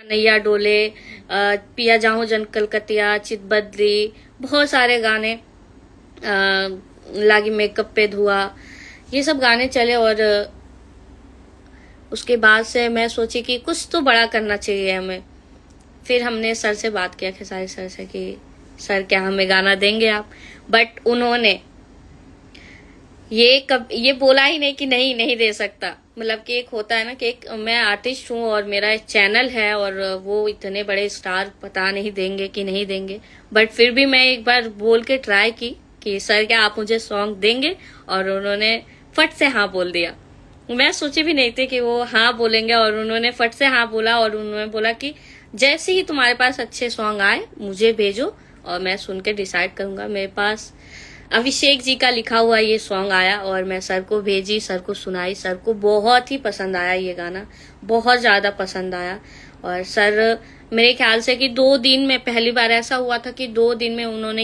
कन्हैया डोले पिया जाहू जन कलकतिया चित बदली बहुत सारे गाने लागी मेकअप पे धुआ ये सब गाने चले और उसके बाद से मैं सोची कि कुछ तो बड़ा करना चाहिए हमें फिर हमने सर से बात किया खेसारी सर से कि सर क्या हमें गाना देंगे आप बट उन्होंने ये कब ये बोला ही नहीं कि नहीं नहीं दे सकता मतलब कि एक होता है ना कि एक मैं आर्टिस्ट हूँ और मेरा चैनल है और वो इतने बड़े स्टार पता नहीं देंगे कि नहीं देंगे बट फिर भी मैं एक बार बोल के ट्राई की कि सर क्या आप मुझे सॉन्ग देंगे और उन्होंने फट से हाँ बोल दिया मैं सोची भी नहीं थी कि वो हाँ बोलेंगे और उन्होंने फट से हाँ बोला और उन्होंने बोला कि जैसे ही तुम्हारे पास अच्छे सॉन्ग आए मुझे भेजो और मैं सुन के डिसाइड करूंगा मेरे पास अभिषेक जी का लिखा हुआ ये सॉन्ग आया और मैं सर को भेजी सर को सुनाई सर को बहुत ही पसंद आया ये गाना बहुत ज़्यादा पसंद आया और सर मेरे ख्याल से कि दो दिन में पहली बार ऐसा हुआ था कि दो दिन में उन्होंने